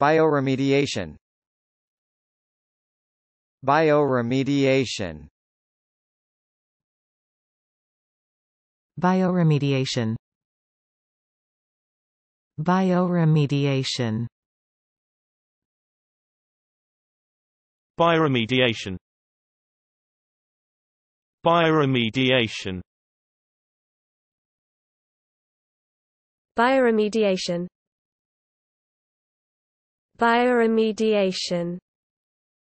Bioremediation Bioremediation Bioremediation Bioremediation Bioremediation Bioremediation Bioremediation Bioremediation